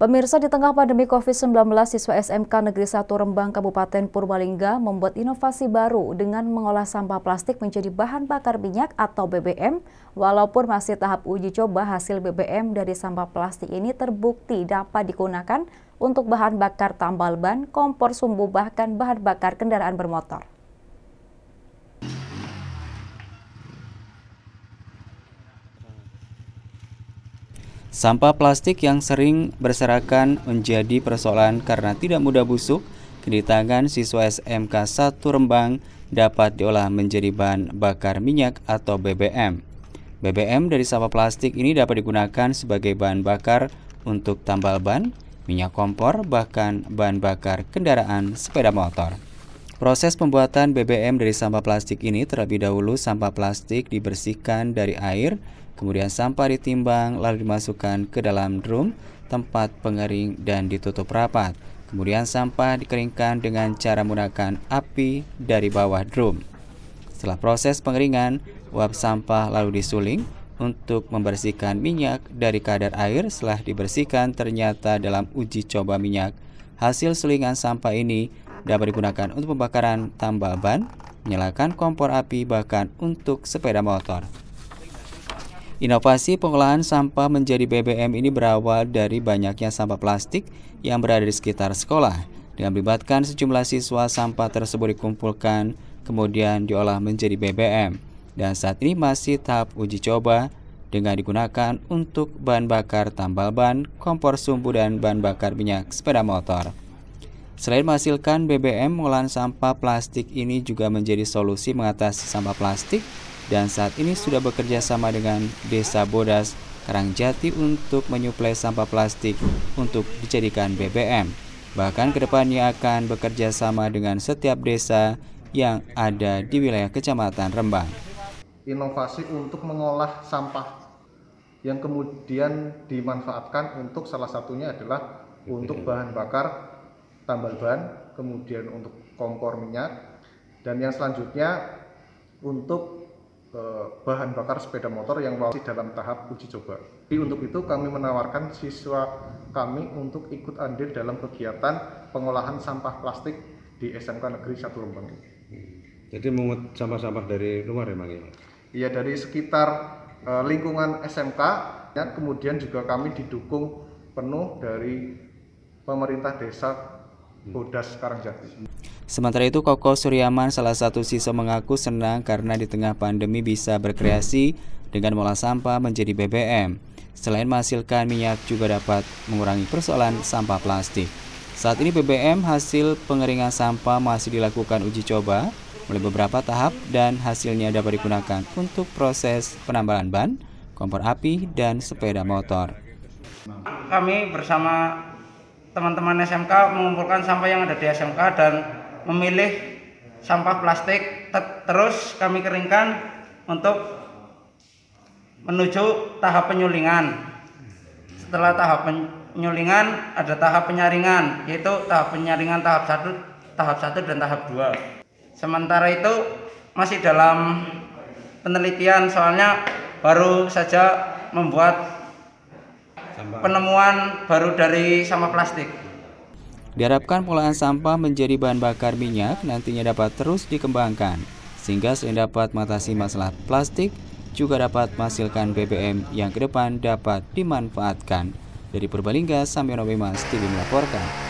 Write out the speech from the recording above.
Pemirsa di tengah pandemi COVID-19, siswa SMK Negeri 1 Rembang Kabupaten Purbalingga membuat inovasi baru dengan mengolah sampah plastik menjadi bahan bakar minyak atau BBM. Walaupun masih tahap uji coba, hasil BBM dari sampah plastik ini terbukti dapat digunakan untuk bahan bakar tambal ban, kompor sumbu, bahkan bahan bakar kendaraan bermotor. Sampah plastik yang sering berserakan menjadi persoalan karena tidak mudah busuk, kini tangan siswa SMK 1 Rembang dapat diolah menjadi bahan bakar minyak atau BBM. BBM dari sampah plastik ini dapat digunakan sebagai bahan bakar untuk tambal ban, minyak kompor, bahkan bahan bakar kendaraan sepeda motor. Proses pembuatan BBM dari sampah plastik ini terlebih dahulu sampah plastik dibersihkan dari air Kemudian sampah ditimbang lalu dimasukkan ke dalam drum tempat pengering dan ditutup rapat. Kemudian sampah dikeringkan dengan cara menggunakan api dari bawah drum. Setelah proses pengeringan, uap sampah lalu disuling untuk membersihkan minyak dari kadar air setelah dibersihkan ternyata dalam uji coba minyak. Hasil sulingan sampah ini dapat digunakan untuk pembakaran tambal ban, menyalakan kompor api, bahkan untuk sepeda motor. Inovasi pengolahan sampah menjadi BBM ini berawal dari banyaknya sampah plastik yang berada di sekitar sekolah. Dengan melibatkan sejumlah siswa, sampah tersebut dikumpulkan kemudian diolah menjadi BBM. Dan saat ini masih tahap uji coba dengan digunakan untuk bahan bakar tambal ban, kompor sumbu, dan bahan bakar minyak sepeda motor. Selain menghasilkan BBM, pengolahan sampah plastik ini juga menjadi solusi mengatasi sampah plastik dan saat ini sudah bekerja sama dengan Desa Bodas, Karangjati untuk menyuplai sampah plastik untuk dijadikan BBM. Bahkan kedepannya akan bekerja sama dengan setiap desa yang ada di wilayah Kecamatan Rembang. Inovasi untuk mengolah sampah yang kemudian dimanfaatkan untuk salah satunya adalah untuk bahan bakar tambal ban, kemudian untuk kompor minyak, dan yang selanjutnya untuk Eh, bahan bakar sepeda motor yang masih dalam tahap uji coba. Jadi untuk itu kami menawarkan siswa kami untuk ikut andil dalam kegiatan pengolahan sampah plastik di SMK Negeri satu Rembang hmm. Jadi mengut sampah-sampah dari luar ya Bang? Ya? Iya dari sekitar uh, lingkungan SMK dan kemudian juga kami didukung penuh dari pemerintah desa Bodas hmm. jadi. Sementara itu Koko Suryaman salah satu siswa mengaku senang karena di tengah pandemi bisa berkreasi dengan mengolah sampah menjadi BBM. Selain menghasilkan minyak juga dapat mengurangi persoalan sampah plastik. Saat ini BBM hasil pengeringan sampah masih dilakukan uji coba melalui beberapa tahap dan hasilnya dapat digunakan untuk proses penambalan ban, kompor api, dan sepeda motor. Kami bersama teman-teman SMK mengumpulkan sampah yang ada di SMK dan memilih sampah plastik terus kami keringkan untuk menuju tahap penyulingan. Setelah tahap penyulingan ada tahap penyaringan, yaitu tahap penyaringan tahap 1, tahap 1 dan tahap 2. Sementara itu masih dalam penelitian soalnya baru saja membuat penemuan baru dari sama plastik. Diharapkan pengolahan sampah menjadi bahan bakar minyak nantinya dapat terus dikembangkan, sehingga selain dapat mengatasi masalah plastik, juga dapat menghasilkan BBM yang ke depan dapat dimanfaatkan. Dari Purbalingga, Samyono Bemas TV melaporkan.